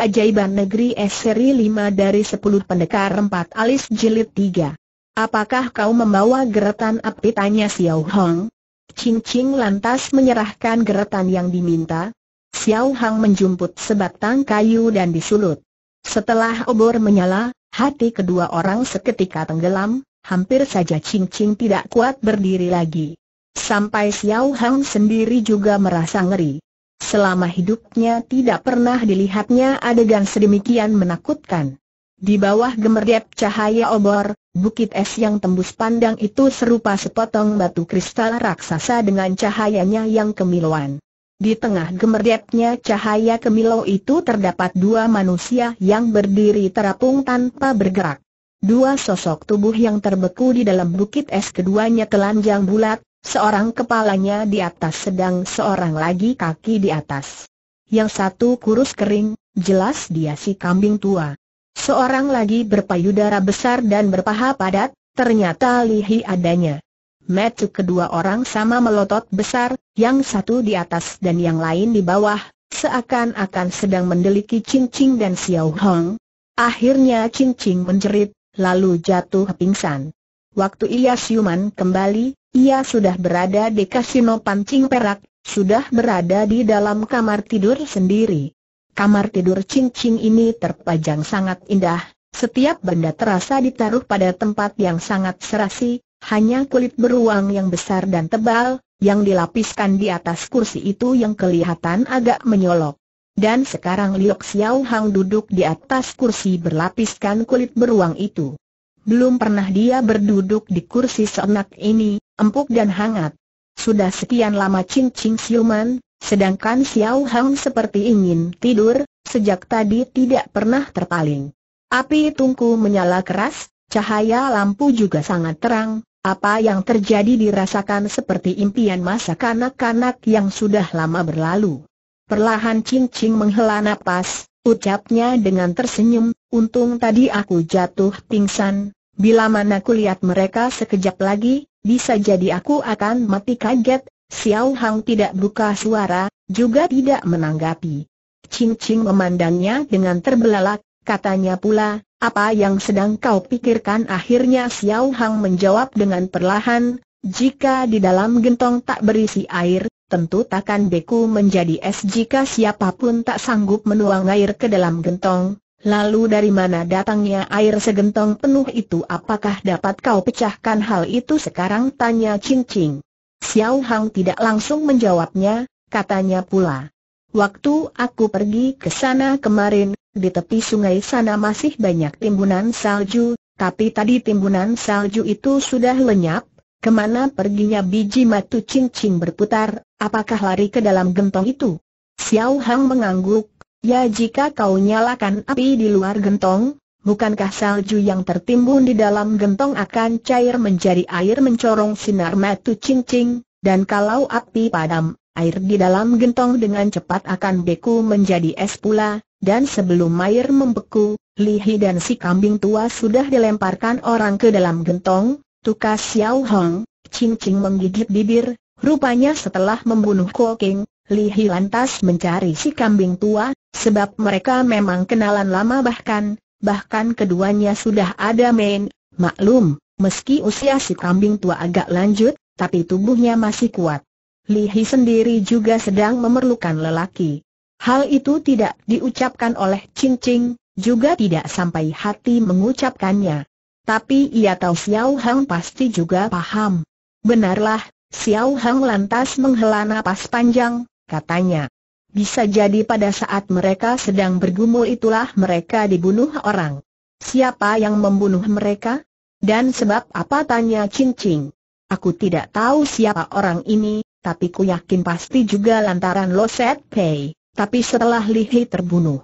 Keajaiban Negeri S seri 5 dari 10 pendekar 4 alis jilid 3. Apakah kau membawa geretan api tanya Xiao Hong? Ching Ching lantas menyerahkan geretan yang diminta. Xiao Hong menjumput sebatang kayu dan disulut. Setelah obor menyala, hati kedua orang seketika tenggelam, hampir saja Ching Ching tidak kuat berdiri lagi. Sampai Xiao Hong sendiri juga merasa ngeri. Selama hidupnya tidak pernah dilihatnya adegan sedemikian menakutkan. Di bawah gemerdep cahaya obor, bukit es yang tembus pandang itu serupa sepotong batu kristal raksasa dengan cahayanya yang kemiluan. Di tengah gemerdepnya cahaya kemilau itu terdapat dua manusia yang berdiri terapung tanpa bergerak. Dua sosok tubuh yang terbeku di dalam bukit es keduanya telanjang bulat, Seorang kepalanya di atas sedang seorang lagi kaki di atas. Yang satu kurus kering, jelas dia si kambing tua. Seorang lagi berpayudara besar dan berpaha padat, ternyata lihi adanya. Metu kedua orang sama melotot besar, yang satu di atas dan yang lain di bawah, seakan-akan sedang mendeliki cincing dan Xiao Hong. Akhirnya cincing menjerit, lalu jatuh pingsan. Waktu ia siuman kembali, ia sudah berada di kasino pancing perak, sudah berada di dalam kamar tidur sendiri. Kamar tidur cincin ini terpajang sangat indah, setiap benda terasa ditaruh pada tempat yang sangat serasi, hanya kulit beruang yang besar dan tebal, yang dilapiskan di atas kursi itu yang kelihatan agak menyolok. Dan sekarang Liok Xiao Hang duduk di atas kursi berlapiskan kulit beruang itu. Belum pernah dia berduduk di kursi seenak ini, empuk dan hangat. Sudah sekian lama Ching Ching siuman, sedangkan Xiao Hang seperti ingin tidur, sejak tadi tidak pernah terpaling. Api tungku menyala keras, cahaya lampu juga sangat terang, apa yang terjadi dirasakan seperti impian masa kanak-kanak yang sudah lama berlalu. Perlahan Ching Ching menghela napas, ucapnya dengan tersenyum, untung tadi aku jatuh pingsan, bila mana kulihat mereka sekejap lagi, bisa jadi aku akan mati kaget, Xiao Hang tidak buka suara, juga tidak menanggapi. Ching Ching memandangnya dengan terbelalak, katanya pula, apa yang sedang kau pikirkan akhirnya Xiao Hang menjawab dengan perlahan, jika di dalam gentong tak berisi air, tentu takkan beku menjadi es jika siapapun tak sanggup menuang air ke dalam gentong, Lalu dari mana datangnya air segentong penuh itu apakah dapat kau pecahkan hal itu sekarang tanya Ching Ching. Xiao Hang tidak langsung menjawabnya, katanya pula. Waktu aku pergi ke sana kemarin, di tepi sungai sana masih banyak timbunan salju, tapi tadi timbunan salju itu sudah lenyap, kemana perginya biji matu Ching Ching berputar, apakah lari ke dalam gentong itu? Xiao Hang mengangguk, Ya jika kau nyalakan api di luar gentong, bukankah salju yang tertimbun di dalam gentong akan cair menjadi air mencorong sinar matu cincing, dan kalau api padam, air di dalam gentong dengan cepat akan beku menjadi es pula, dan sebelum air membeku, Lihi dan si kambing tua sudah dilemparkan orang ke dalam gentong, tukas Xiao Hong, cincing menggigit bibir, rupanya setelah membunuh Ko King, Lihi lantas mencari si kambing tua, sebab mereka memang kenalan lama bahkan, bahkan keduanya sudah ada main, maklum, meski usia si kambing tua agak lanjut, tapi tubuhnya masih kuat. Lihi sendiri juga sedang memerlukan lelaki. Hal itu tidak diucapkan oleh Ching Ching, juga tidak sampai hati mengucapkannya. Tapi ia tahu Xiao Hang pasti juga paham. Benarlah, Xiao Hang lantas menghela napas panjang, katanya. Bisa jadi pada saat mereka sedang bergumul itulah mereka dibunuh orang. Siapa yang membunuh mereka? Dan sebab apa tanya Ching Ching? Aku tidak tahu siapa orang ini, tapi ku yakin pasti juga lantaran Lo Set Pei. Tapi setelah Li He terbunuh,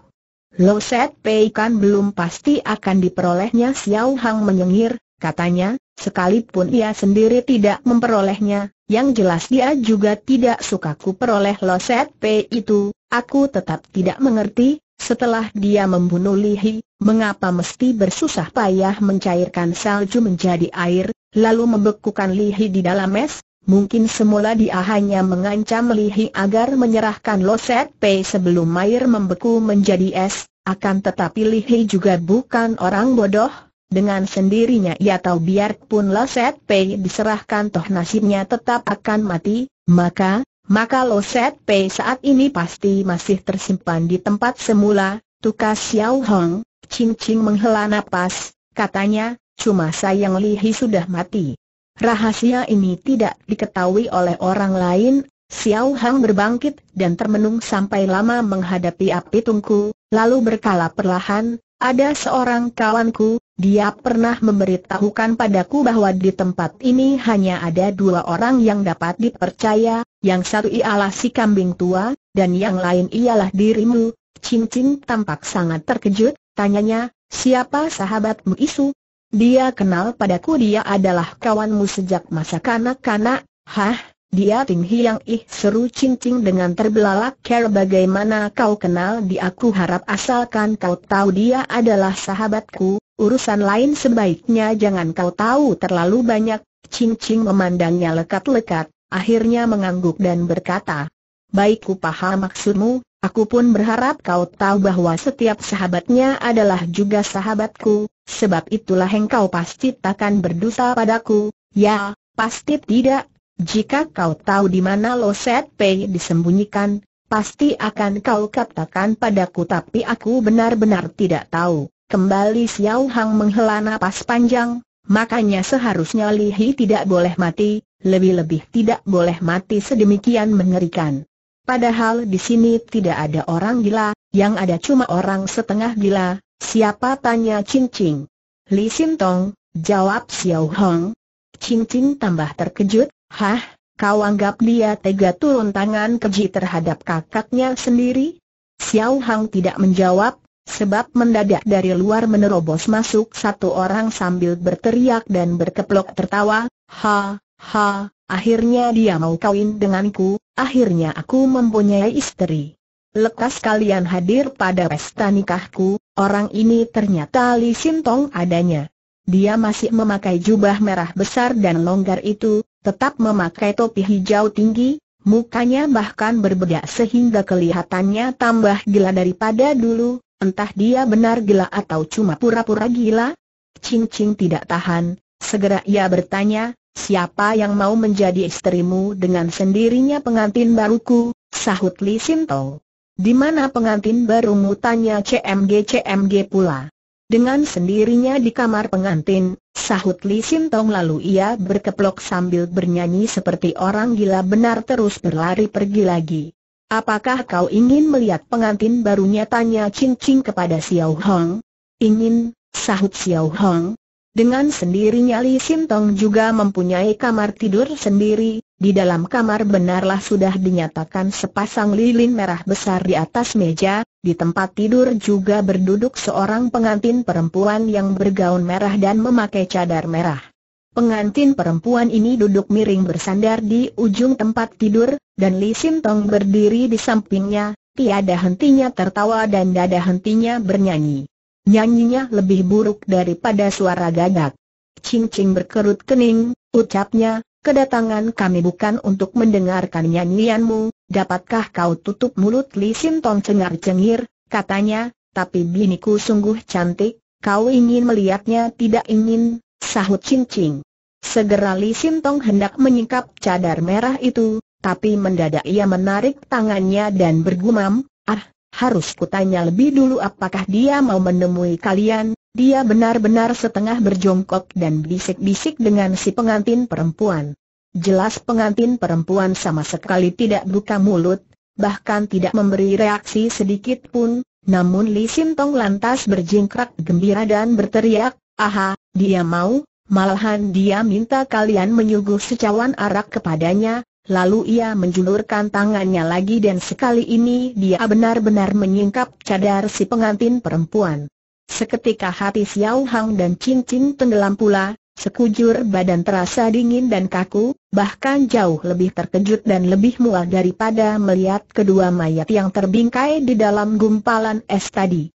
Lo Set Pei kan belum pasti akan diperolehnya Xiao Hang menyengir, Katanya, sekalipun ia sendiri tidak memperolehnya, yang jelas dia juga tidak suka ku peroleh loset P itu, aku tetap tidak mengerti, setelah dia membunuh Lihi, mengapa mesti bersusah payah mencairkan salju menjadi air, lalu membekukan Lihi di dalam es, mungkin semula dia hanya mengancam Lihi agar menyerahkan loset P sebelum air membeku menjadi es, akan tetapi Lihi juga bukan orang bodoh, dengan sendirinya ia tahu biarpun Loset Pei diserahkan toh nasibnya tetap akan mati, maka, maka Loset Pei saat ini pasti masih tersimpan di tempat semula, Tukas Xiao Hong, Ching Ching menghela nafas. katanya, cuma sayang Lihi sudah mati. Rahasia ini tidak diketahui oleh orang lain, Xiao Hong berbangkit dan termenung sampai lama menghadapi api tungku, lalu berkala perlahan, ada seorang kawanku, dia pernah memberitahukan padaku bahwa di tempat ini hanya ada dua orang yang dapat dipercaya, yang satu ialah si kambing tua, dan yang lain ialah dirimu. Cincin tampak sangat terkejut, tanyanya, siapa sahabatmu Isu? Dia kenal padaku dia adalah kawanmu sejak masa kanak-kanak, hah? Dia Ting Hiang Ih seru cincing dengan terbelalak Care bagaimana kau kenal Di aku harap asalkan kau tahu dia adalah sahabatku Urusan lain sebaiknya jangan kau tahu terlalu banyak Cincing memandangnya lekat-lekat Akhirnya mengangguk dan berkata Baik ku paham maksudmu Aku pun berharap kau tahu bahwa setiap sahabatnya adalah juga sahabatku Sebab itulah engkau pasti takkan berdosa padaku Ya, pasti tidak jika kau tahu di mana Lo Pei disembunyikan, pasti akan kau katakan padaku tapi aku benar-benar tidak tahu. Kembali Xiao Hang menghela napas panjang, makanya seharusnya Li Hi tidak boleh mati, lebih-lebih tidak boleh mati sedemikian mengerikan. Padahal di sini tidak ada orang gila, yang ada cuma orang setengah gila, siapa tanya Ching Ching. Li Sintong, jawab Xiao Hong. Ching Ching tambah terkejut, Hah, kau anggap dia tega turun tangan keji terhadap kakaknya sendiri? Xiao Hang tidak menjawab, sebab mendadak dari luar menerobos masuk satu orang sambil berteriak dan berkeplok tertawa, ha, ha, akhirnya dia mau kawin denganku, akhirnya aku mempunyai istri. Lekas kalian hadir pada pesta nikahku, orang ini ternyata Li Sintong adanya. Dia masih memakai jubah merah besar dan longgar itu, tetap memakai topi hijau tinggi, mukanya bahkan berbeda sehingga kelihatannya tambah gila daripada dulu, entah dia benar gila atau cuma pura-pura gila. Cing Cing tidak tahan, segera ia bertanya, siapa yang mau menjadi istrimu dengan sendirinya pengantin baruku, sahut Li Sinto. Di mana pengantin barumu tanya CMG CMG pula dengan sendirinya di kamar pengantin, sahut Li Tong lalu ia berkeplok sambil bernyanyi seperti orang gila benar terus berlari pergi lagi. Apakah kau ingin melihat pengantin barunya tanya Ching Ching kepada Xiao Hong? Ingin, sahut Xiao Hong. Dengan sendirinya Li Tong juga mempunyai kamar tidur sendiri, di dalam kamar benarlah sudah dinyatakan sepasang lilin merah besar di atas meja, di tempat tidur juga berduduk seorang pengantin perempuan yang bergaun merah dan memakai cadar merah. Pengantin perempuan ini duduk miring bersandar di ujung tempat tidur, dan Li Sintong berdiri di sampingnya, tiada hentinya tertawa dan dada hentinya bernyanyi. Nyanyinya lebih buruk daripada suara gagak. Cing Cing berkerut kening, ucapnya, kedatangan kami bukan untuk mendengarkan nyanyianmu, dapatkah kau tutup mulut Li Tong cengar-cengir, katanya, tapi biniku sungguh cantik, kau ingin melihatnya tidak ingin, sahut cincing. Segera Li Tong hendak menyingkap cadar merah itu, tapi mendadak ia menarik tangannya dan bergumam, ah, harus kutanya lebih dulu apakah dia mau menemui kalian, dia benar-benar setengah berjongkok dan bisik-bisik dengan si pengantin perempuan. Jelas pengantin perempuan sama sekali tidak buka mulut, bahkan tidak memberi reaksi sedikit pun, namun Li Sintong lantas berjingkrak gembira dan berteriak, Aha, dia mau, malahan dia minta kalian menyuguh secawan arak kepadanya, Lalu ia menjulurkan tangannya lagi dan sekali ini dia benar-benar menyingkap cadar si pengantin perempuan. Seketika hati Xiao Hang dan Chin tenggelam pula, sekujur badan terasa dingin dan kaku, bahkan jauh lebih terkejut dan lebih mual daripada melihat kedua mayat yang terbingkai di dalam gumpalan es tadi.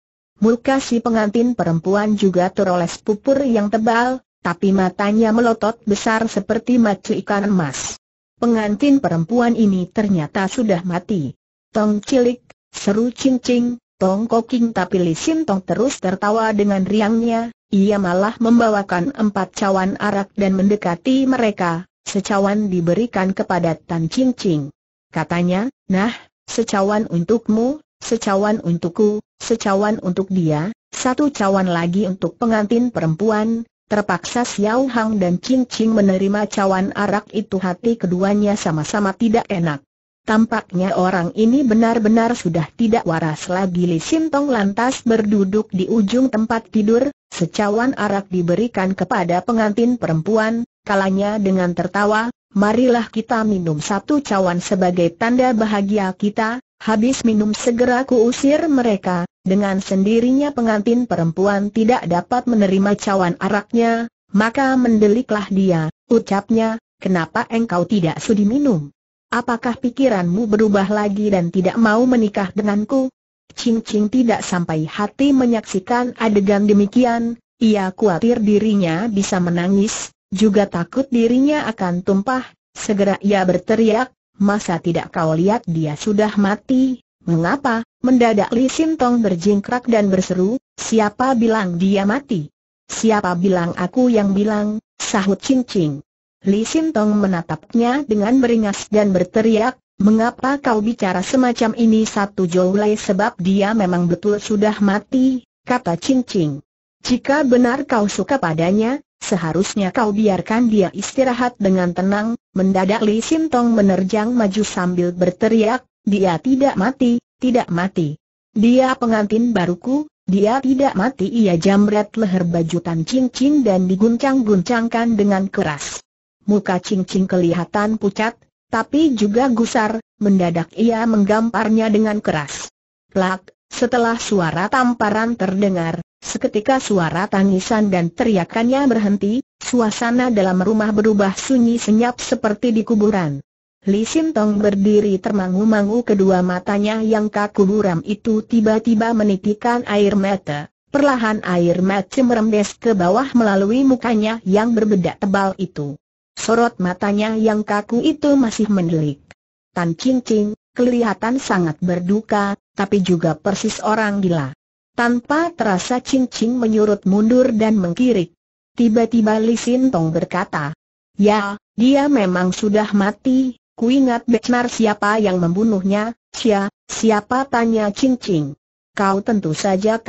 Muka si pengantin perempuan juga teroles pupur yang tebal, tapi matanya melotot besar seperti macu ikan emas. Pengantin perempuan ini ternyata sudah mati. Tong cilik, seru cincing, Tong Koking tapi Li tong terus tertawa dengan riangnya, ia malah membawakan empat cawan arak dan mendekati mereka, secawan diberikan kepada Tan Ching Ching. Katanya, nah, secawan untukmu, secawan untukku, secawan untuk dia, satu cawan lagi untuk pengantin perempuan, Terpaksa Xiao Hang dan Ching Ching menerima cawan arak itu hati keduanya sama-sama tidak enak. Tampaknya orang ini benar-benar sudah tidak waras lagi Li Sintong lantas berduduk di ujung tempat tidur, secawan arak diberikan kepada pengantin perempuan, kalanya dengan tertawa, marilah kita minum satu cawan sebagai tanda bahagia kita, habis minum segera kuusir mereka, dengan sendirinya pengantin perempuan tidak dapat menerima cawan araknya, maka mendeliklah dia, ucapnya, kenapa engkau tidak sudi minum? Apakah pikiranmu berubah lagi dan tidak mau menikah denganku? Ching Ching tidak sampai hati menyaksikan adegan demikian, ia khawatir dirinya bisa menangis, juga takut dirinya akan tumpah, segera ia berteriak, masa tidak kau lihat dia sudah mati, mengapa? Mendadak Li Sintong berjingkrak dan berseru, siapa bilang dia mati? Siapa bilang aku yang bilang, sahut Ching Ching. Li Tong menatapnya dengan beringas dan berteriak, Mengapa kau bicara semacam ini satu Joulai sebab dia memang betul sudah mati, kata Cincing. Jika benar kau suka padanya, seharusnya kau biarkan dia istirahat dengan tenang, mendadak Li Tong menerjang maju sambil berteriak, dia tidak mati, tidak mati. Dia pengantin baruku, dia tidak mati ia jamret leher baju Tan Ching dan diguncang-guncangkan dengan keras. Muka cincin kelihatan pucat, tapi juga gusar, mendadak ia menggamparnya dengan keras. Plak, setelah suara tamparan terdengar, seketika suara tangisan dan teriakannya berhenti, suasana dalam rumah berubah sunyi senyap seperti di kuburan. Li Sintong berdiri termangu-mangu kedua matanya yang kaku buram itu tiba-tiba menitikan air mata. Perlahan air mata merembes ke bawah melalui mukanya yang berbedak tebal itu. Sorot matanya yang kaku itu masih mendelik. Tan Ching Ching, kelihatan sangat berduka, tapi juga persis orang gila. Tanpa terasa Ching Ching menyurut mundur dan mengkirik. Tiba-tiba Li Tong berkata, Ya, dia memang sudah mati, ku ingat benar siapa yang membunuhnya, Sia, siapa tanya Ching Ching. Kau tentu saja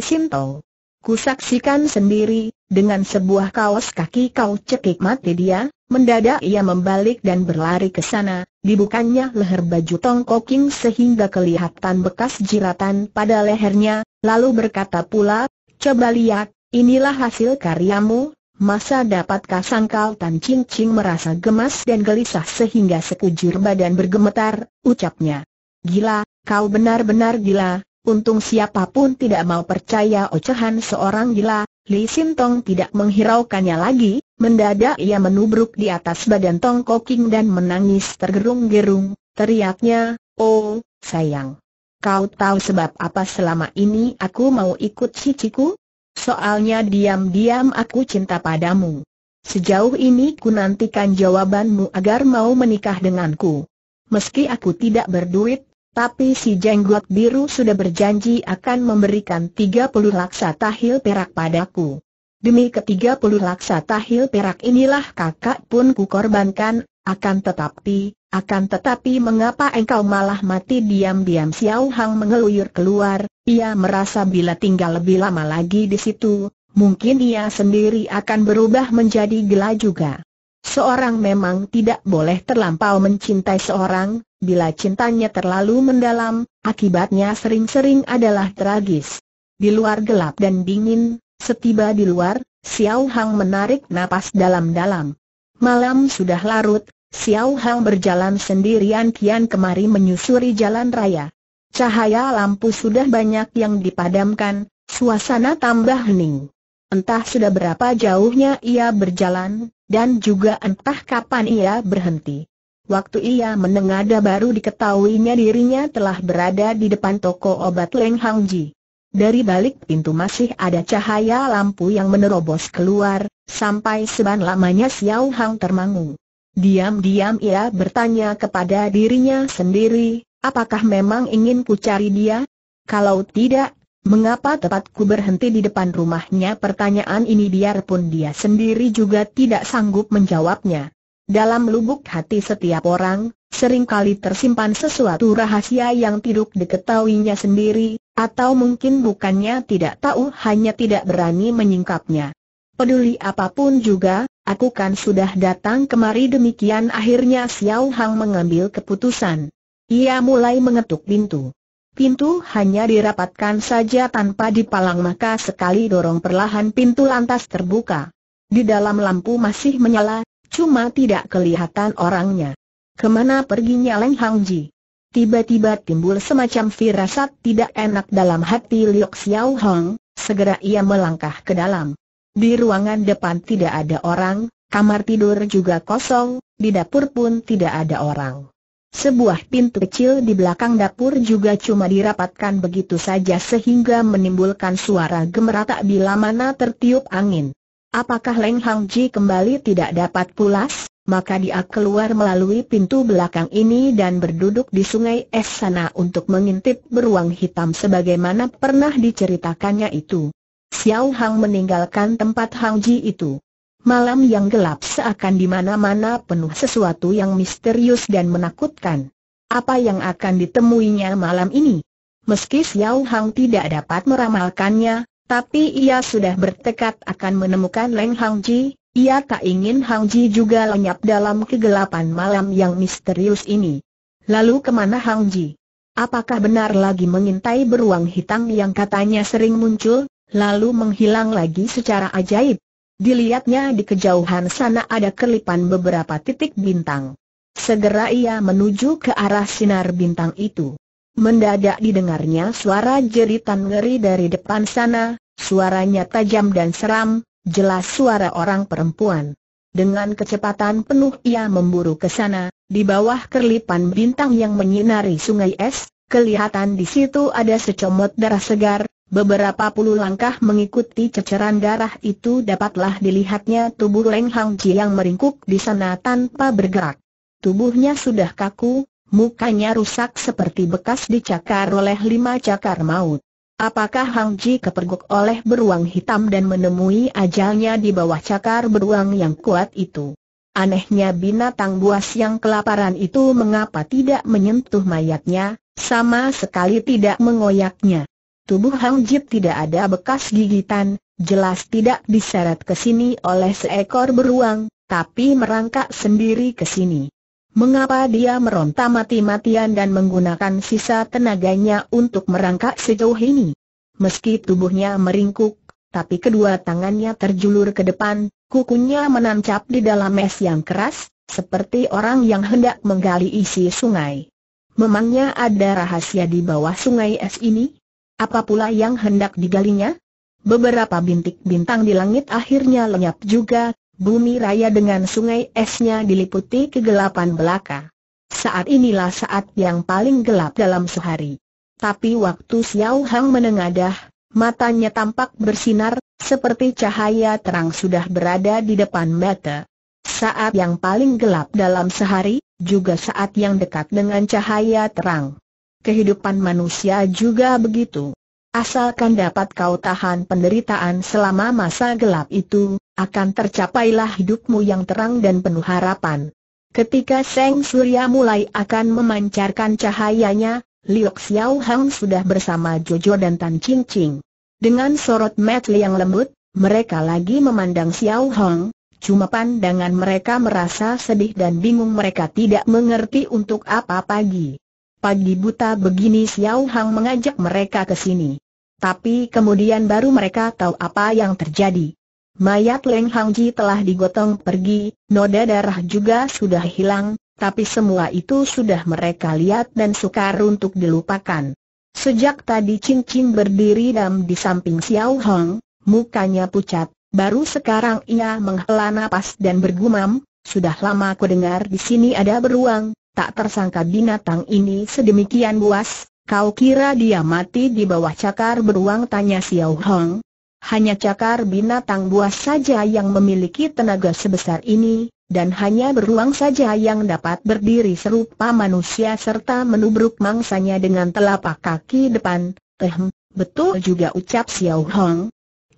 Sin Tong. Kusaksikan sendiri, dengan sebuah kaos kaki kau cekik mati dia, mendadak ia membalik dan berlari ke sana, dibukanya leher baju Tong sehingga kelihatan bekas jiratan pada lehernya, lalu berkata pula, coba lihat, inilah hasil karyamu, masa dapatkah sangkal Tan Ching Ching merasa gemas dan gelisah sehingga sekujur badan bergemetar, ucapnya. Gila, kau benar-benar gila, untung siapapun tidak mau percaya ocehan seorang gila, Li Tong tidak menghiraukannya lagi, mendadak ia menubruk di atas badan Tong Koking dan menangis tergerung-gerung, teriaknya, Oh, sayang. Kau tahu sebab apa selama ini aku mau ikut si Ciku? Soalnya diam-diam aku cinta padamu. Sejauh ini ku nantikan jawabanmu agar mau menikah denganku. Meski aku tidak berduit, tapi si jenggot biru sudah berjanji akan memberikan 30 laksa tahil perak padaku. Demi ketiga puluh laksa tahil perak inilah kakak pun kukorbankan, akan tetapi, akan tetapi mengapa engkau malah mati diam-diam Xiao Hang mengeluyur keluar, ia merasa bila tinggal lebih lama lagi di situ, mungkin ia sendiri akan berubah menjadi gila juga. Seorang memang tidak boleh terlampau mencintai seorang, bila cintanya terlalu mendalam, akibatnya sering-sering adalah tragis. Di luar gelap dan dingin, setiba di luar, Xiao Hang menarik napas dalam-dalam. Malam sudah larut, Xiao Hang berjalan sendirian kian kemari menyusuri jalan raya. Cahaya lampu sudah banyak yang dipadamkan, suasana tambah hening. Entah sudah berapa jauhnya ia berjalan, dan juga entah kapan ia berhenti. Waktu ia menengada baru diketahuinya dirinya telah berada di depan toko obat Leng Hang Ji. Dari balik pintu masih ada cahaya lampu yang menerobos keluar, sampai seban lamanya Xiao Hang termangu. Diam-diam ia bertanya kepada dirinya sendiri, apakah memang ingin ku cari dia? Kalau tidak, Mengapa tepatku berhenti di depan rumahnya? Pertanyaan ini biarpun dia sendiri juga tidak sanggup menjawabnya. Dalam lubuk hati setiap orang, seringkali tersimpan sesuatu rahasia yang tidak diketahuinya sendiri, atau mungkin bukannya tidak tahu hanya tidak berani menyingkapnya. Peduli apapun juga, aku kan sudah datang kemari demikian akhirnya Xiao Hang mengambil keputusan. Ia mulai mengetuk pintu. Pintu hanya dirapatkan saja tanpa dipalang maka sekali dorong perlahan pintu lantas terbuka. Di dalam lampu masih menyala, cuma tidak kelihatan orangnya. Kemana perginya Leng Hang Ji? Tiba-tiba timbul semacam firasat tidak enak dalam hati Liu Xiao Hong, segera ia melangkah ke dalam. Di ruangan depan tidak ada orang, kamar tidur juga kosong, di dapur pun tidak ada orang. Sebuah pintu kecil di belakang dapur juga cuma dirapatkan begitu saja sehingga menimbulkan suara gemeratak bila mana tertiup angin. Apakah Leng Hang Ji kembali tidak dapat pulas? Maka dia keluar melalui pintu belakang ini dan berduduk di sungai es sana untuk mengintip beruang hitam sebagaimana pernah diceritakannya itu. Xiao Hang meninggalkan tempat Hang Ji itu. Malam yang gelap seakan di mana-mana penuh sesuatu yang misterius dan menakutkan. Apa yang akan ditemuinya malam ini? Meski Xiao Hang tidak dapat meramalkannya, tapi ia sudah bertekad akan menemukan Leng Hang Ji, ia tak ingin Hang Ji juga lenyap dalam kegelapan malam yang misterius ini. Lalu kemana Hang Ji? Apakah benar lagi mengintai beruang hitam yang katanya sering muncul, lalu menghilang lagi secara ajaib? Dilihatnya di kejauhan sana ada kelipan beberapa titik bintang. Segera ia menuju ke arah sinar bintang itu. Mendadak didengarnya suara jeritan ngeri dari depan sana, suaranya tajam dan seram, jelas suara orang perempuan. Dengan kecepatan penuh ia memburu ke sana, di bawah kelipan bintang yang menyinari sungai es, kelihatan di situ ada secomot darah segar, Beberapa puluh langkah mengikuti ceceran darah itu dapatlah dilihatnya tubuh Leng Hang Ji yang meringkuk di sana tanpa bergerak. Tubuhnya sudah kaku, mukanya rusak seperti bekas dicakar oleh lima cakar maut. Apakah Hang Ji kepergok oleh beruang hitam dan menemui ajalnya di bawah cakar beruang yang kuat itu? Anehnya binatang buas yang kelaparan itu mengapa tidak menyentuh mayatnya, sama sekali tidak mengoyaknya. Tubuh Hang Jip tidak ada bekas gigitan, jelas tidak diseret ke sini oleh seekor beruang, tapi merangkak sendiri ke sini. Mengapa dia meronta mati-matian dan menggunakan sisa tenaganya untuk merangkak sejauh ini? Meski tubuhnya meringkuk, tapi kedua tangannya terjulur ke depan, kukunya menancap di dalam es yang keras, seperti orang yang hendak menggali isi sungai. Memangnya ada rahasia di bawah sungai es ini? Apa pula yang hendak digalinya? Beberapa bintik bintang di langit akhirnya lenyap juga, bumi raya dengan sungai esnya diliputi kegelapan belaka. Saat inilah saat yang paling gelap dalam sehari. Tapi waktu Xiao Hang menengadah, matanya tampak bersinar, seperti cahaya terang sudah berada di depan mata. Saat yang paling gelap dalam sehari, juga saat yang dekat dengan cahaya terang kehidupan manusia juga begitu. Asalkan dapat kau tahan penderitaan selama masa gelap itu, akan tercapailah hidupmu yang terang dan penuh harapan. Ketika Seng Surya mulai akan memancarkan cahayanya, Liok Xiao Hang sudah bersama Jojo dan Tan Ching Ching. Dengan sorot mata yang lembut, mereka lagi memandang Xiao Hang, cuma pandangan mereka merasa sedih dan bingung mereka tidak mengerti untuk apa pagi. Pagi buta begini Xiao Hang mengajak mereka ke sini. Tapi kemudian baru mereka tahu apa yang terjadi. Mayat Leng Hang Ji telah digotong pergi, noda darah juga sudah hilang, tapi semua itu sudah mereka lihat dan sukar untuk dilupakan. Sejak tadi cincin berdiri dam di samping Xiao Hang, mukanya pucat, baru sekarang ia menghela nafas dan bergumam, sudah lama ku dengar di sini ada beruang, tak tersangka binatang ini sedemikian buas, kau kira dia mati di bawah cakar beruang tanya Xiao Hong. Hanya cakar binatang buas saja yang memiliki tenaga sebesar ini, dan hanya beruang saja yang dapat berdiri serupa manusia serta menubruk mangsanya dengan telapak kaki depan. Ehm, betul juga ucap Xiao Hong.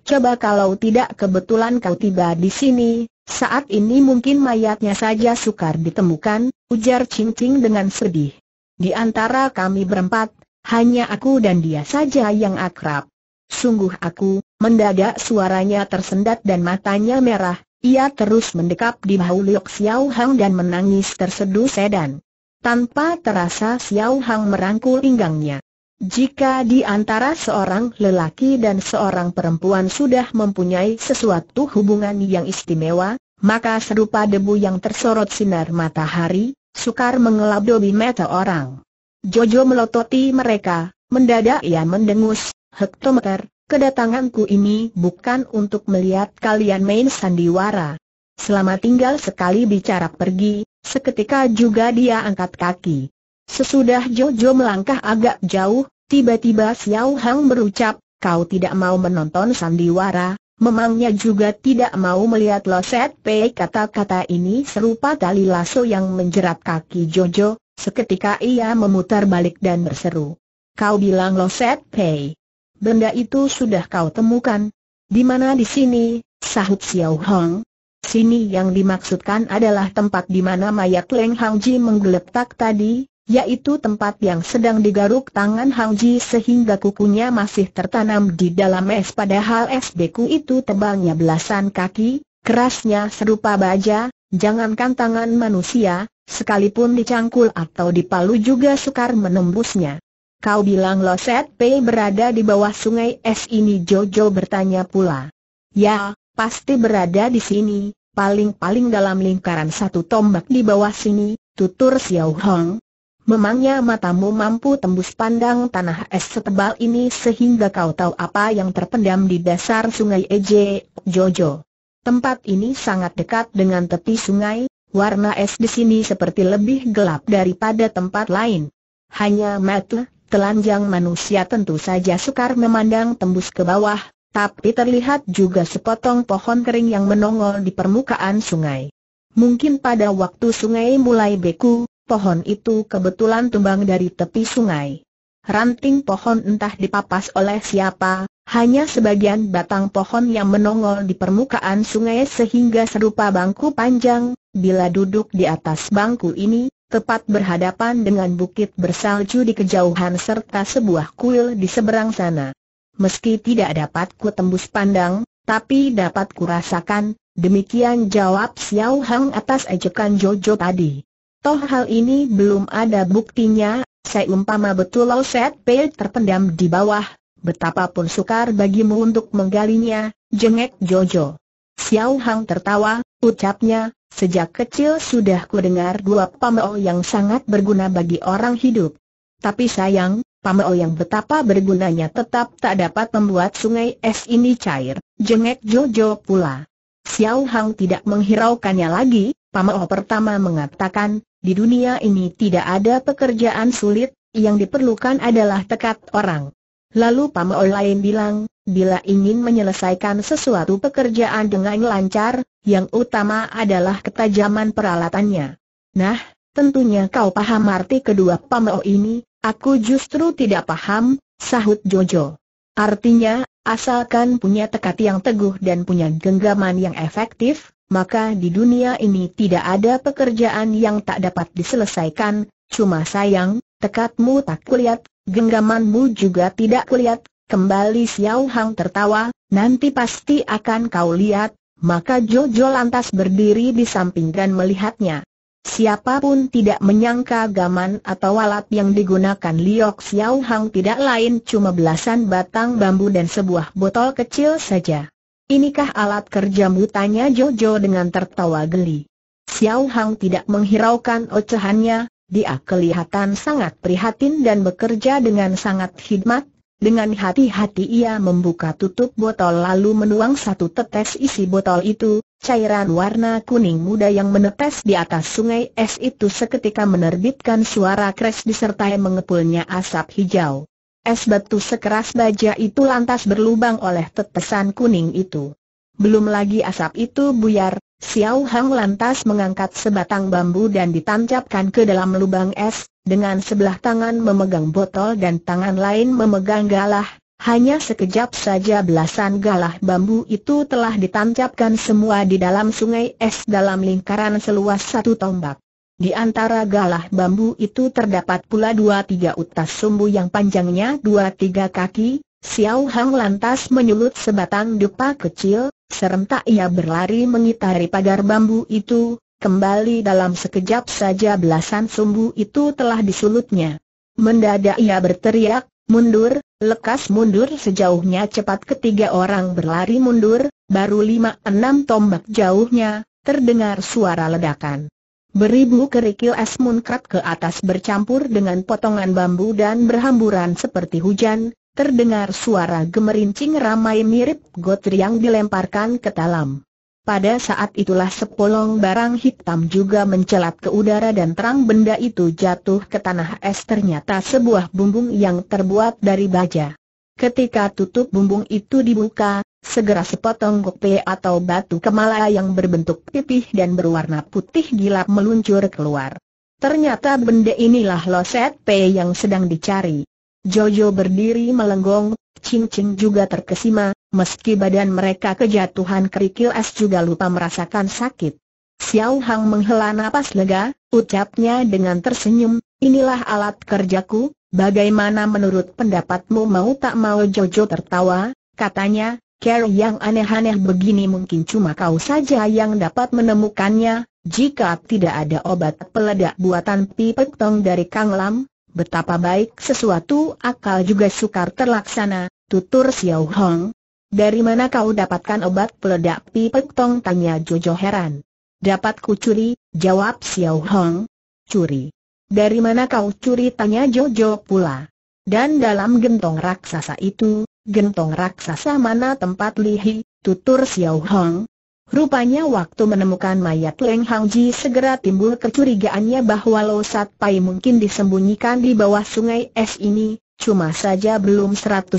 Coba kalau tidak kebetulan kau tiba di sini, saat ini mungkin mayatnya saja sukar ditemukan, ujar Ching Ching dengan sedih. Di antara kami berempat, hanya aku dan dia saja yang akrab. Sungguh aku, mendadak suaranya tersendat dan matanya merah, ia terus mendekap di bahu Liok Xiao Hang dan menangis terseduh sedan. Tanpa terasa Xiao Hang merangkul pinggangnya. Jika di antara seorang lelaki dan seorang perempuan sudah mempunyai sesuatu hubungan yang istimewa, maka serupa debu yang tersorot sinar matahari, sukar dobi mata orang. Jojo melototi mereka, mendadak ia mendengus, hektometer, kedatanganku ini bukan untuk melihat kalian main sandiwara. Selama tinggal sekali bicara pergi, seketika juga dia angkat kaki. Sesudah Jojo melangkah agak jauh, tiba-tiba Xiao Hang berucap, kau tidak mau menonton sandiwara, memangnya juga tidak mau melihat Lo Set pei? Kata-kata ini serupa tali lasso yang menjerat kaki Jojo, seketika ia memutar balik dan berseru. Kau bilang Lo Set pei? Benda itu sudah kau temukan. Di mana di sini, sahut Xiao Hang, Sini yang dimaksudkan adalah tempat di mana mayat Leng Hang Ji menggeletak tadi, yaitu tempat yang sedang digaruk tangan Hang Ji sehingga kukunya masih tertanam di dalam es padahal es beku itu tebalnya belasan kaki, kerasnya serupa baja, jangankan tangan manusia, sekalipun dicangkul atau dipalu juga sukar menembusnya. Kau bilang Loset P berada di bawah sungai es ini Jojo bertanya pula. Ya, pasti berada di sini, paling-paling dalam lingkaran satu tombak di bawah sini, tutur Xiao Hong, Memangnya matamu mampu tembus pandang tanah es setebal ini sehingga kau tahu apa yang terpendam di dasar sungai Eje, Jojo. Tempat ini sangat dekat dengan tepi sungai, warna es di sini seperti lebih gelap daripada tempat lain. Hanya mata, telanjang manusia tentu saja sukar memandang tembus ke bawah, tapi terlihat juga sepotong pohon kering yang menongol di permukaan sungai. Mungkin pada waktu sungai mulai beku, pohon itu kebetulan tumbang dari tepi sungai. Ranting pohon entah dipapas oleh siapa, hanya sebagian batang pohon yang menongol di permukaan sungai sehingga serupa bangku panjang, bila duduk di atas bangku ini, tepat berhadapan dengan bukit bersalju di kejauhan serta sebuah kuil di seberang sana. Meski tidak dapat ku tembus pandang, tapi dapat kurasakan, demikian jawab Xiao Hang atas ejekan Jojo tadi. Toh hal ini belum ada buktinya, seumpama betul set Pei terpendam di bawah, betapapun sukar bagimu untuk menggalinya, jengek Jojo. Xiao Hang tertawa, ucapnya, sejak kecil sudah ku dengar dua pameo yang sangat berguna bagi orang hidup. Tapi sayang, pameo yang betapa bergunanya tetap tak dapat membuat sungai es ini cair, jengek Jojo pula. Xiao Hang tidak menghiraukannya lagi, Pamao pertama mengatakan, di dunia ini tidak ada pekerjaan sulit, yang diperlukan adalah tekad orang. Lalu Pamao lain bilang, bila ingin menyelesaikan sesuatu pekerjaan dengan lancar, yang utama adalah ketajaman peralatannya. Nah, tentunya kau paham arti kedua Pamao ini, aku justru tidak paham, sahut Jojo. Artinya, asalkan punya tekad yang teguh dan punya genggaman yang efektif, maka di dunia ini tidak ada pekerjaan yang tak dapat diselesaikan, cuma sayang, tekadmu tak kulihat, genggamanmu juga tidak kulihat, kembali Xiao Hang tertawa, nanti pasti akan kau lihat, maka Jojo lantas berdiri di samping dan melihatnya. Siapapun tidak menyangka gaman atau alat yang digunakan Liok Xiao Hang tidak lain cuma belasan batang bambu dan sebuah botol kecil saja. Inikah alat kerja mutanya Jojo dengan tertawa geli. Xiao Hang tidak menghiraukan ocehannya, dia kelihatan sangat prihatin dan bekerja dengan sangat hikmat. Dengan hati-hati ia membuka tutup botol lalu menuang satu tetes isi botol itu, cairan warna kuning muda yang menetes di atas sungai es itu seketika menerbitkan suara kres disertai mengepulnya asap hijau. Es batu sekeras baja itu lantas berlubang oleh tetesan kuning itu. Belum lagi asap itu buyar, Xiao Hang lantas mengangkat sebatang bambu dan ditancapkan ke dalam lubang es, dengan sebelah tangan memegang botol dan tangan lain memegang galah. Hanya sekejap saja belasan galah bambu itu telah ditancapkan semua di dalam sungai es dalam lingkaran seluas satu tombak. Di antara galah bambu itu terdapat pula dua tiga utas sumbu yang panjangnya dua tiga kaki, Xiao Hang lantas menyulut sebatang dupa kecil, serentak ia berlari mengitari pagar bambu itu, kembali dalam sekejap saja belasan sumbu itu telah disulutnya. Mendadak ia berteriak, mundur, lekas mundur sejauhnya cepat ketiga orang berlari mundur, baru lima enam tombak jauhnya, terdengar suara ledakan. Beribu kerikil es munkrat ke atas bercampur dengan potongan bambu dan berhamburan seperti hujan, terdengar suara gemerincing ramai mirip gotri yang dilemparkan ke dalam. Pada saat itulah sepolong barang hitam juga mencelat ke udara dan terang benda itu jatuh ke tanah es ternyata sebuah bumbung yang terbuat dari baja. Ketika tutup bumbung itu dibuka, segera sepotong gope atau batu kemala yang berbentuk pipih dan berwarna putih gilap meluncur keluar. Ternyata benda inilah loset P yang sedang dicari. Jojo berdiri melenggong, Ching juga terkesima, meski badan mereka kejatuhan kerikil es juga lupa merasakan sakit. Xiao Hang menghela napas lega, ucapnya dengan tersenyum, inilah alat kerjaku, Bagaimana menurut pendapatmu mau tak mau Jojo tertawa, katanya, Ker yang aneh-aneh begini mungkin cuma kau saja yang dapat menemukannya, jika tidak ada obat peledak buatan Pipet Tong dari Kang Lam, betapa baik sesuatu akal juga sukar terlaksana, tutur Xiao Hong. Dari mana kau dapatkan obat peledak Pipet Tong tanya Jojo heran. Dapat ku curi, jawab Xiao Hong. Curi. Dari mana kau curi tanya Jojo pula. Dan dalam gentong raksasa itu, gentong raksasa mana tempat Lihi, tutur Xiao Hong. Rupanya waktu menemukan mayat Leng Hang Ji segera timbul kecurigaannya bahwa Lo Sat Pai mungkin disembunyikan di bawah sungai es ini, cuma saja belum 100%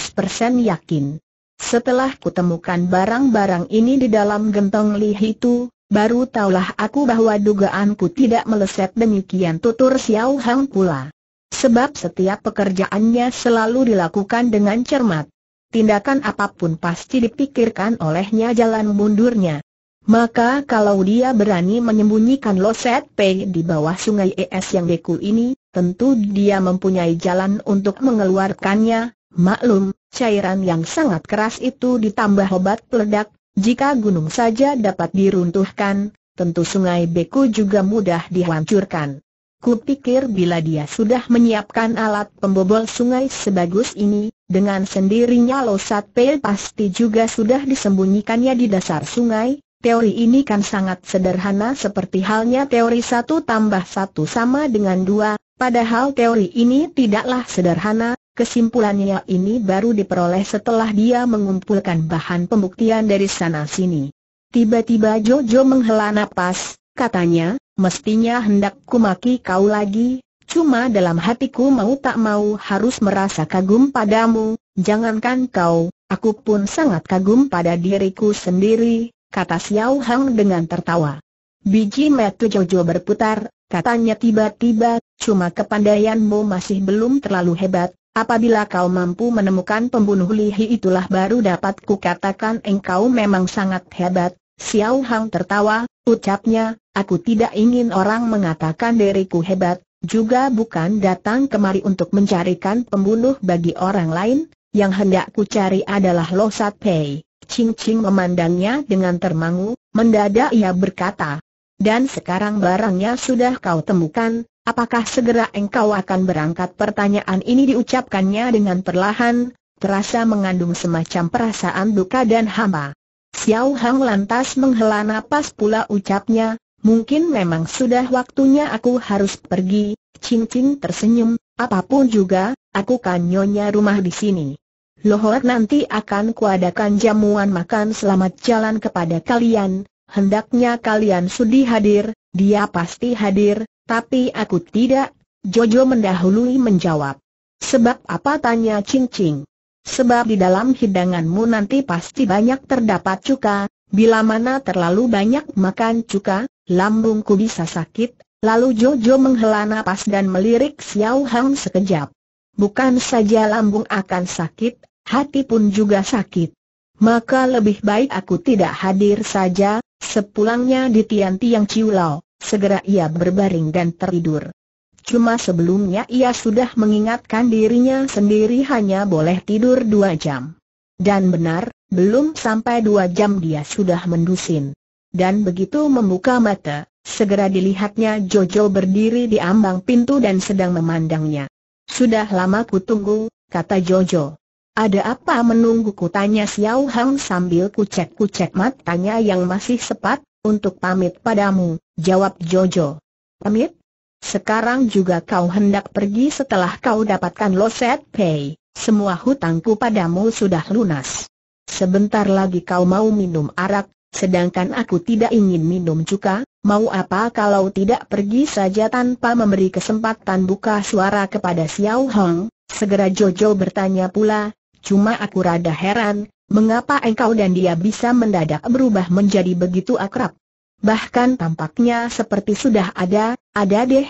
yakin. Setelah kutemukan barang-barang ini di dalam gentong Lihi itu, Baru taulah aku bahwa dugaanku tidak meleset demikian tutur Xiao Hang pula. Sebab setiap pekerjaannya selalu dilakukan dengan cermat. Tindakan apapun pasti dipikirkan olehnya jalan mundurnya. Maka kalau dia berani menyembunyikan loset P di bawah sungai ES yang beku ini, tentu dia mempunyai jalan untuk mengeluarkannya. Maklum, cairan yang sangat keras itu ditambah obat peledak, jika gunung saja dapat diruntuhkan, tentu sungai Beku juga mudah dihancurkan. Kupikir bila dia sudah menyiapkan alat pembobol sungai sebagus ini, dengan sendirinya Losat Pei pasti juga sudah disembunyikannya di dasar sungai, teori ini kan sangat sederhana seperti halnya teori satu tambah satu sama dengan dua, padahal teori ini tidaklah sederhana, Kesimpulannya ini baru diperoleh setelah dia mengumpulkan bahan pembuktian dari sana-sini. Tiba-tiba Jojo menghela napas, katanya, mestinya hendak kumaki kau lagi, cuma dalam hatiku mau tak mau harus merasa kagum padamu, jangankan kau, aku pun sangat kagum pada diriku sendiri, kata Xiao Hang dengan tertawa. Biji metu Jojo berputar, katanya tiba-tiba, cuma kepandaianmu masih belum terlalu hebat, Apabila kau mampu menemukan pembunuh Lihi itulah baru dapat kukatakan engkau memang sangat hebat. Xiao Hang tertawa, ucapnya, aku tidak ingin orang mengatakan diriku hebat, juga bukan datang kemari untuk mencarikan pembunuh bagi orang lain, yang hendak ku cari adalah Lo Sat Pei. Ching Ching memandangnya dengan termangu, mendadak ia berkata, dan sekarang barangnya sudah kau temukan, Apakah segera engkau akan berangkat? Pertanyaan ini diucapkannya dengan perlahan, terasa mengandung semacam perasaan duka dan hama. Xiao Hang lantas menghela napas pula ucapnya, mungkin memang sudah waktunya aku harus pergi, Ching Ching tersenyum, apapun juga, aku kan nyonya rumah di sini. Lohor nanti akan kuadakan jamuan makan selamat jalan kepada kalian, hendaknya kalian sudi hadir, dia pasti hadir, tapi aku tidak, Jojo mendahului menjawab. Sebab apa tanya Ching Ching? Sebab di dalam hidanganmu nanti pasti banyak terdapat cuka, bila mana terlalu banyak makan cuka, lambungku bisa sakit, lalu Jojo menghela nafas dan melirik Xiao Hang sekejap. Bukan saja lambung akan sakit, hati pun juga sakit. Maka lebih baik aku tidak hadir saja, sepulangnya di Tian Tiang Ciulau. Segera ia berbaring dan tertidur. Cuma sebelumnya ia sudah mengingatkan dirinya sendiri hanya boleh tidur dua jam. Dan benar, belum sampai dua jam dia sudah mendusin. Dan begitu membuka mata, segera dilihatnya Jojo berdiri di ambang pintu dan sedang memandangnya. Sudah lama ku tunggu, kata Jojo. Ada apa menunggu kutanya Xiao Hang sambil kucek-kucek matanya yang masih sepat, untuk pamit padamu, jawab Jojo. Pamit? Sekarang juga kau hendak pergi setelah kau dapatkan loset pay, semua hutangku padamu sudah lunas. Sebentar lagi kau mau minum arak, sedangkan aku tidak ingin minum cuka, mau apa kalau tidak pergi saja tanpa memberi kesempatan buka suara kepada Xiao Hong, segera Jojo bertanya pula, cuma aku rada heran, Mengapa engkau dan dia bisa mendadak berubah menjadi begitu akrab? Bahkan tampaknya seperti sudah ada, ada deh.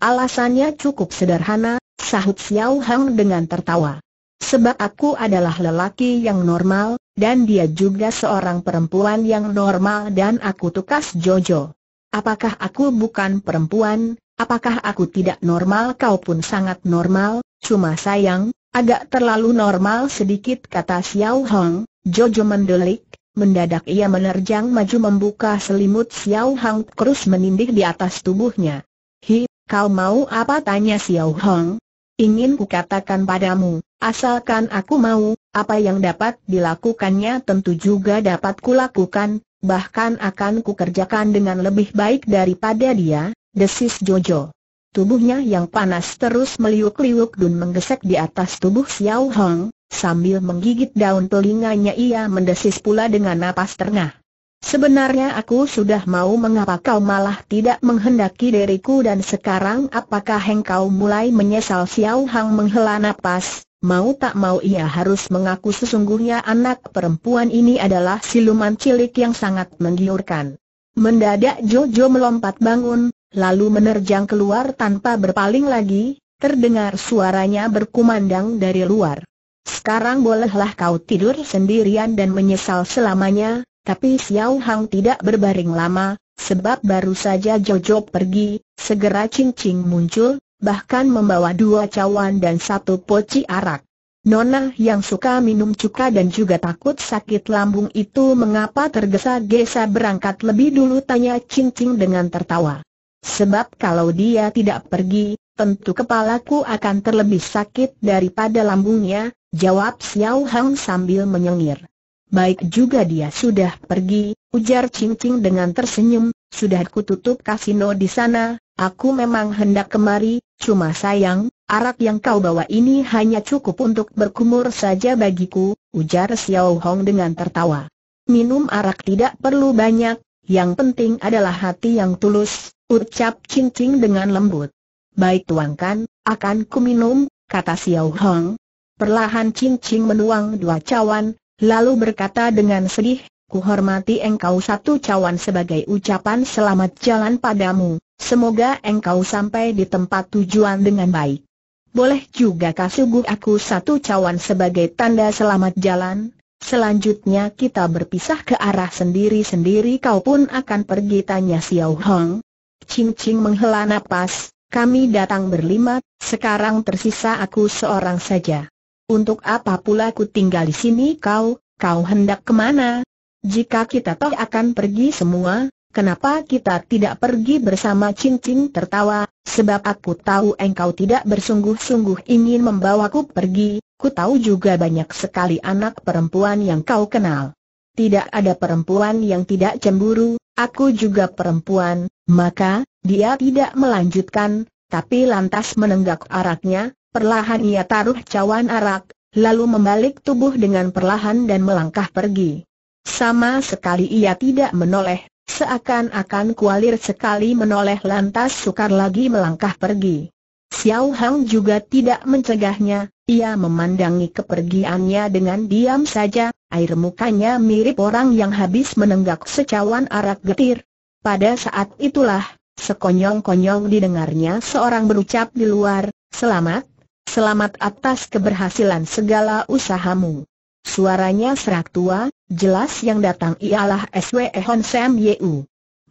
Alasannya cukup sederhana, sahut Xiao Hang dengan tertawa. Sebab aku adalah lelaki yang normal, dan dia juga seorang perempuan yang normal dan aku tukas Jojo. Apakah aku bukan perempuan, apakah aku tidak normal kau pun sangat normal, cuma sayang, Agak terlalu normal sedikit kata Xiao Hong, Jojo mendelik, mendadak ia menerjang maju membuka selimut Xiao Hong terus menindih di atas tubuhnya. Hi, kau mau apa tanya Xiao Hong? Ingin kukatakan padamu, asalkan aku mau, apa yang dapat dilakukannya tentu juga dapat kulakukan, bahkan akan kukerjakan dengan lebih baik daripada dia, desis Jojo. Tubuhnya yang panas terus meliuk-liuk dan menggesek di atas tubuh Xiao Hong, sambil menggigit daun telinganya ia mendesis pula dengan napas terengah. Sebenarnya aku sudah mau mengapa kau malah tidak menghendaki diriku dan sekarang apakah engkau mulai menyesal Xiao Hang menghela napas, Mau tak mau ia harus mengaku sesungguhnya anak perempuan ini adalah siluman cilik yang sangat menggiurkan. Mendadak Jojo melompat bangun, lalu menerjang keluar tanpa berpaling lagi, terdengar suaranya berkumandang dari luar. Sekarang bolehlah kau tidur sendirian dan menyesal selamanya, tapi Xiao Hang tidak berbaring lama, sebab baru saja Jojo pergi, segera Ching Ching muncul, bahkan membawa dua cawan dan satu poci arak. Nona yang suka minum cuka dan juga takut sakit lambung itu mengapa tergesa-gesa berangkat lebih dulu tanya Cincing dengan tertawa. Sebab kalau dia tidak pergi, tentu kepalaku akan terlebih sakit daripada lambungnya, jawab Xiao Hang sambil menyengir. Baik juga dia sudah pergi, ujar Ching Ching dengan tersenyum, sudah kututup kasino di sana, aku memang hendak kemari, cuma sayang, arak yang kau bawa ini hanya cukup untuk berkumur saja bagiku, ujar Xiao Hong dengan tertawa. Minum arak tidak perlu banyak, yang penting adalah hati yang tulus, Ucap cincing dengan lembut. Baik tuangkan, akan ku minum, kata Xiao Hong. Perlahan cincing menuang dua cawan, lalu berkata dengan sedih, ku hormati engkau satu cawan sebagai ucapan selamat jalan padamu, semoga engkau sampai di tempat tujuan dengan baik. Boleh juga kasuguh aku satu cawan sebagai tanda selamat jalan? Selanjutnya kita berpisah ke arah sendiri-sendiri kau pun akan pergi tanya Xiao Hong, Ching Ching menghela nafas. kami datang berlima, sekarang tersisa aku seorang saja. Untuk apa pula ku tinggal di sini kau, kau hendak kemana? Jika kita toh akan pergi semua, kenapa kita tidak pergi bersama Ching Ching tertawa, sebab aku tahu engkau tidak bersungguh-sungguh ingin membawaku pergi, ku tahu juga banyak sekali anak perempuan yang kau kenal. Tidak ada perempuan yang tidak cemburu, aku juga perempuan, maka, dia tidak melanjutkan, tapi lantas menenggak araknya, perlahan ia taruh cawan arak, lalu membalik tubuh dengan perlahan dan melangkah pergi. Sama sekali ia tidak menoleh, seakan-akan kualir sekali menoleh lantas sukar lagi melangkah pergi. Xiao Hang juga tidak mencegahnya, ia memandangi kepergiannya dengan diam saja, air mukanya mirip orang yang habis menenggak secawan arak getir, pada saat itulah, sekonyong-konyong didengarnya seorang berucap di luar, selamat, selamat atas keberhasilan segala usahamu. Suaranya serak tua, jelas yang datang ialah S.W.E. Hon Sam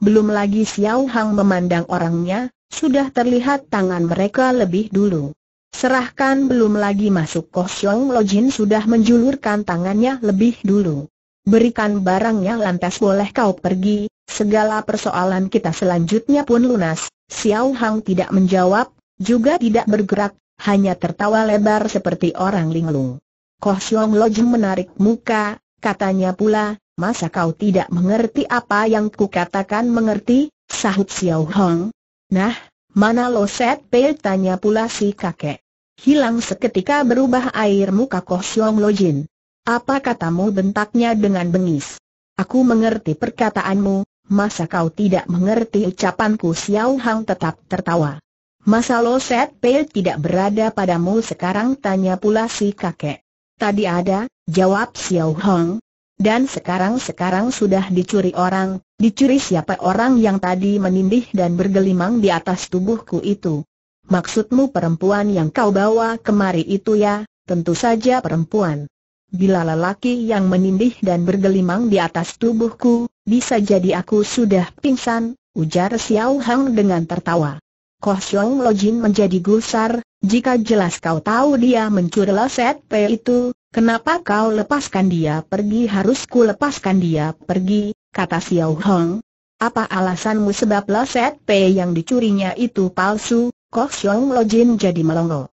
Belum lagi Xiao Hang memandang orangnya, sudah terlihat tangan mereka lebih dulu. Serahkan belum lagi masuk Kosyong Jin sudah menjulurkan tangannya lebih dulu. Berikan barangnya lantas boleh kau pergi, Segala persoalan kita selanjutnya pun lunas. Xiao Hang tidak menjawab, juga tidak bergerak, hanya tertawa lebar seperti orang linglung. Koh Siong Lojeng menarik muka, katanya pula, masa kau tidak mengerti apa yang ku katakan? mengerti, sahut Xiao Hang. Nah, mana lo set pel? tanya pula si kakek. Hilang seketika berubah air muka Koh Siong Lojin. Apa katamu bentaknya dengan bengis? Aku mengerti perkataanmu, masa kau tidak mengerti ucapanku Xiao Hang tetap tertawa. Masa Lo Set Pei tidak berada padamu sekarang tanya pula si kakek. Tadi ada, jawab Xiao Hang. Dan sekarang-sekarang sudah dicuri orang, dicuri siapa orang yang tadi menindih dan bergelimang di atas tubuhku itu. Maksudmu perempuan yang kau bawa kemari itu ya, tentu saja perempuan bila lelaki yang menindih dan bergelimang di atas tubuhku, bisa jadi aku sudah pingsan, ujar Xiao Hang dengan tertawa. Koh Xiong Jin menjadi gusar, jika jelas kau tahu dia mencuri leset P itu, kenapa kau lepaskan dia pergi harus ku lepaskan dia pergi, kata Xiao Hang. Apa alasanmu sebab leset P yang dicurinya itu palsu, Koh Xiong Jin jadi melongo.